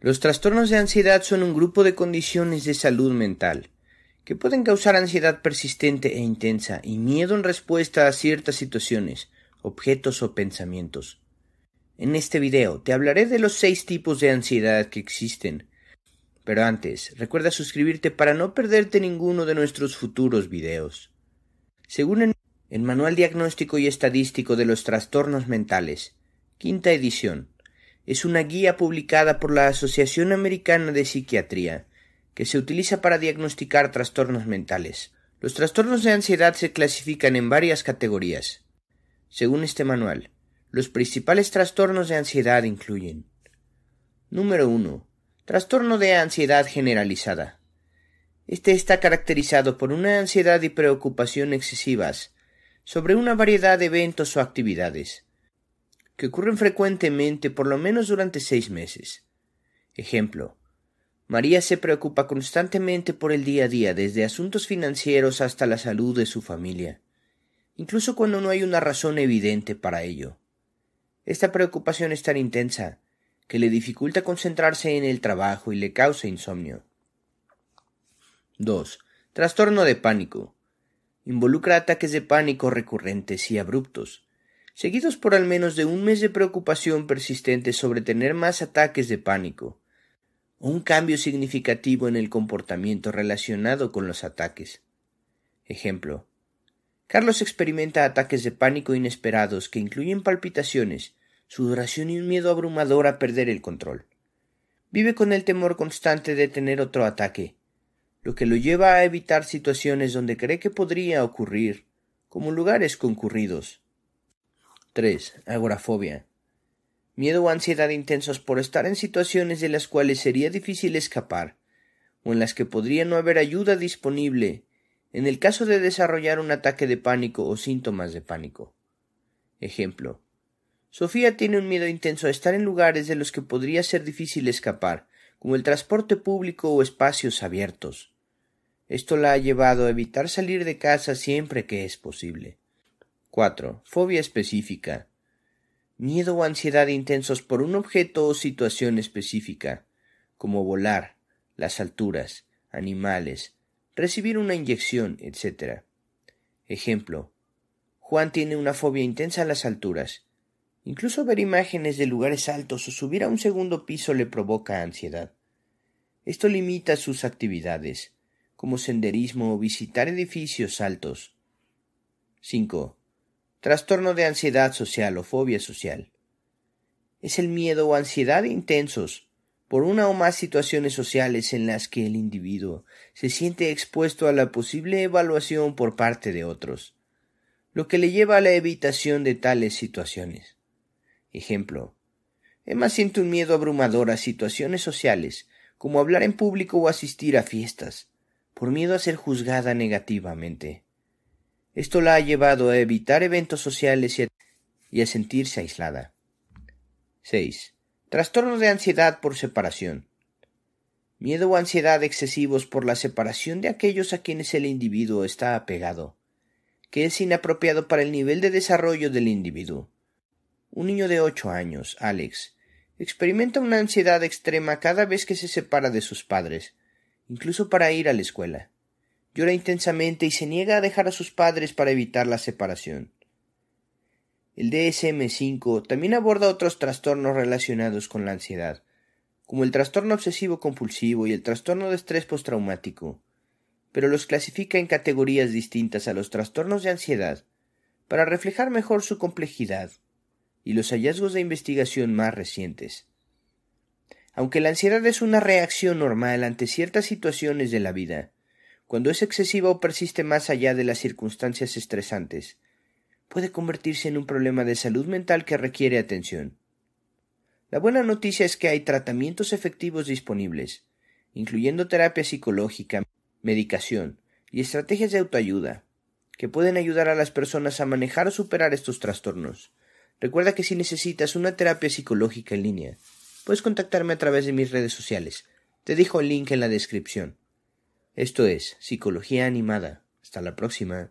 Los trastornos de ansiedad son un grupo de condiciones de salud mental que pueden causar ansiedad persistente e intensa y miedo en respuesta a ciertas situaciones, objetos o pensamientos. En este video te hablaré de los seis tipos de ansiedad que existen. Pero antes, recuerda suscribirte para no perderte ninguno de nuestros futuros videos. Según el Manual Diagnóstico y Estadístico de los Trastornos Mentales, quinta edición, es una guía publicada por la Asociación Americana de Psiquiatría, que se utiliza para diagnosticar trastornos mentales. Los trastornos de ansiedad se clasifican en varias categorías. Según este manual, los principales trastornos de ansiedad incluyen Número 1. Trastorno de ansiedad generalizada. Este está caracterizado por una ansiedad y preocupación excesivas sobre una variedad de eventos o actividades, que ocurren frecuentemente por lo menos durante seis meses. Ejemplo, María se preocupa constantemente por el día a día, desde asuntos financieros hasta la salud de su familia, incluso cuando no hay una razón evidente para ello. Esta preocupación es tan intensa que le dificulta concentrarse en el trabajo y le causa insomnio. 2. Trastorno de pánico. Involucra ataques de pánico recurrentes y abruptos, seguidos por al menos de un mes de preocupación persistente sobre tener más ataques de pánico, un cambio significativo en el comportamiento relacionado con los ataques. Ejemplo. Carlos experimenta ataques de pánico inesperados que incluyen palpitaciones, sudoración y un miedo abrumador a perder el control. Vive con el temor constante de tener otro ataque, lo que lo lleva a evitar situaciones donde cree que podría ocurrir, como lugares concurridos, 3. Agorafobia. Miedo o ansiedad intensos por estar en situaciones de las cuales sería difícil escapar, o en las que podría no haber ayuda disponible, en el caso de desarrollar un ataque de pánico o síntomas de pánico. Ejemplo. Sofía tiene un miedo intenso a estar en lugares de los que podría ser difícil escapar, como el transporte público o espacios abiertos. Esto la ha llevado a evitar salir de casa siempre que es posible. 4. Fobia específica. Miedo o ansiedad intensos por un objeto o situación específica, como volar, las alturas, animales, recibir una inyección, etc. Ejemplo. Juan tiene una fobia intensa a las alturas. Incluso ver imágenes de lugares altos o subir a un segundo piso le provoca ansiedad. Esto limita sus actividades, como senderismo o visitar edificios altos. 5. Trastorno de ansiedad social o fobia social. Es el miedo o ansiedad intensos por una o más situaciones sociales en las que el individuo se siente expuesto a la posible evaluación por parte de otros, lo que le lleva a la evitación de tales situaciones. Ejemplo, Emma siente un miedo abrumador a situaciones sociales, como hablar en público o asistir a fiestas, por miedo a ser juzgada negativamente. Esto la ha llevado a evitar eventos sociales y a sentirse aislada. 6. Trastorno de ansiedad por separación. Miedo o ansiedad excesivos por la separación de aquellos a quienes el individuo está apegado, que es inapropiado para el nivel de desarrollo del individuo. Un niño de ocho años, Alex, experimenta una ansiedad extrema cada vez que se separa de sus padres, incluso para ir a la escuela llora intensamente y se niega a dejar a sus padres para evitar la separación. El DSM5 también aborda otros trastornos relacionados con la ansiedad, como el trastorno obsesivo compulsivo y el trastorno de estrés postraumático, pero los clasifica en categorías distintas a los trastornos de ansiedad, para reflejar mejor su complejidad y los hallazgos de investigación más recientes. Aunque la ansiedad es una reacción normal ante ciertas situaciones de la vida, cuando es excesiva o persiste más allá de las circunstancias estresantes, puede convertirse en un problema de salud mental que requiere atención. La buena noticia es que hay tratamientos efectivos disponibles, incluyendo terapia psicológica, medicación y estrategias de autoayuda, que pueden ayudar a las personas a manejar o superar estos trastornos. Recuerda que si necesitas una terapia psicológica en línea, puedes contactarme a través de mis redes sociales. Te dejo el link en la descripción. Esto es Psicología Animada. Hasta la próxima.